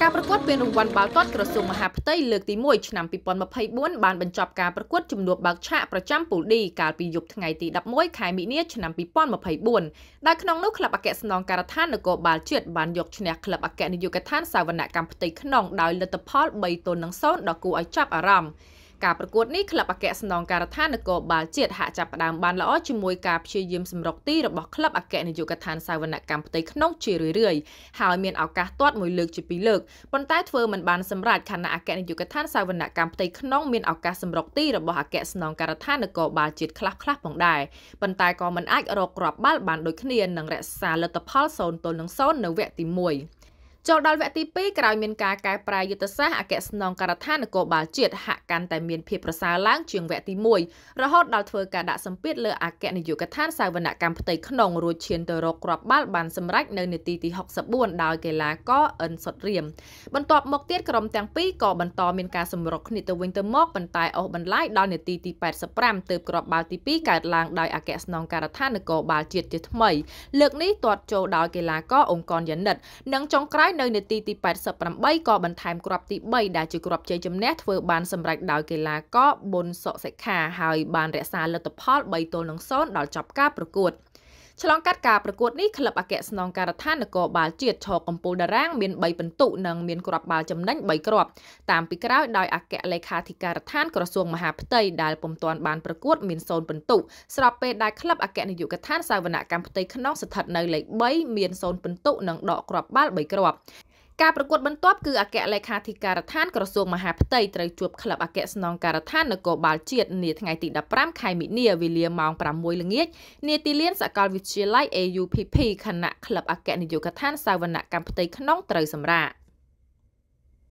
ការប្រកួតពានរង្វាន់បាល់ទាត់ក្រសួងមហាផ្ទៃលើកទី1ឆ្នាំ2024បានបញ្ចប់ការប្រកួតជំនួបបើកឆាកប្រចាំពូលឌីកាលពីយប់ថ្ងៃទី11ខែមីនាឆ្នាំ2024ដែលក្នុងនោះក្លឹបអគ្គស្នងការដ្ឋាននគរបាលជាតិបានយកឈ្នះក្លឹបអគ្គនាយកដ្ឋានសាវនកម្មផ្ទៃក្នុងដោយលទ្ធផល3ទល់នឹង0ដ៏គួរឲ្យចាប់អារម្មណ៍ការប្រកួតនេះក្លឹបអគ្គស្នងការដ្ឋាននគរបាលជាតិហាក់ចាប់ផ្ដើមបានល្អជាមួយការព្យាយាមសម្រុកទីរបស់ក្លឹបអគ្គនាយកដ្ឋានសាវនកម្មផ្ទៃក្នុងជារឿយៗហើយមានឱកាសទាត់មួយលើកជាពីរលើកប៉ុន្តែធ្វើមិនបានសម្រេចខណៈអគ្គនាយកដ្ឋានសាវនកម្មផ្ទៃក្នុងមានឱកាសសម្រុកទីរបស់អគ្គស្នងការដ្ឋាននគរបាលជាតិខ្លះៗផងដែរប៉ុន្តែក៏មិនអាចរកគ្រាប់បាល់បានដូចគ្នានិងរក្សាលទ្ធផល0ទល់នឹង0នៅវគ្គទី1ចូលដល់វគ្គទី2ក្រោយមានការកែប្រែយុទ្ធសាស្ត្រអគ្គស្នងការដ្ឋាននគរបាលជាតិហាក់កាន់តែមានភាពប្រសើរឡើងជាងវគ្គទី1រហូតដល់ធ្វើការដាក់សម្ពាធលើអគ្គនាយកដ្ឋានសាវនកម្មផ្ទៃក្នុងរួចឈានទៅរកគ្រាប់បាល់បានសម្រេចនៅនាទីទី64ដោយកីឡាករអិនសុតរៀមបន្ទាប់មកទៀតក្រុមទាំងពីរក៏បន្តមានការសម្រុកគ្នាទៅវិញទៅមកប៉ុន្តែអស់បន្លាយដល់នាទីទី85ទើបគ្រាប់បាល់ទី2កើតឡើងដោយអគ្គស្នងការដ្ឋាននគរបាលជាតិជាថ្មីលើកនេះទាត់ចូលដោយកីឡាករអង្គរយ៉ានិតនិងចុងក្រោយនៅនាទីទី88ក៏បន្ថែមគ្រាប់ទី3ដែលជាគ្រាប់ជ័យជំនះធ្វើបានសម្រេចដោយកីឡាករប៊ុនសុកសិក្ខាហើយបានរក្សាលទ្ធផល3ទល់នឹង0ដល់ចប់ការប្រកួតឆ្លងកាត់ការប្រកួតនេះក្លឹបអគ្គស្នងការដ្ឋាននគរបាលជាតិឆកំពូលតារាងមាន3ពិន្ទុនិងមានគ្រាប់បាល់ចំណេញ3គ្រាប់តាមពីក្រោយដោយអគ្គលេខាធិការដ្ឋានក្រសួងមហាផ្ទៃដែលពុំទាន់បានប្រកួតមាន0ពិន្ទុស្របពេលដែលក្លឹបអគ្គនាយកដ្ឋានសាវនកម្មផ្ទៃក្នុងស្ថិតនៅលេខ3មាន0ពិន្ទុនិងដកគ្រាប់បាល់3គ្រាប់ការប្រកួតបន្ទាប់គឺអគ្គលេខាធិការដ្ឋានក្រសួងមហាផ្ទៃត្រូវជួបក្លឹបអគ្គស្នងការដ្ឋាននគរបាលជាតិនាថ្ងៃទី15ខែមិនិលវេលាម៉ោង6ល្ងាចនាទីលានសាកលវិទ្យាល័យ AUPP ខណៈក្លឹបអគ្គនាយកដ្ឋានសាវនកម្មផ្ទៃក្នុងត្រូវសម្រាក។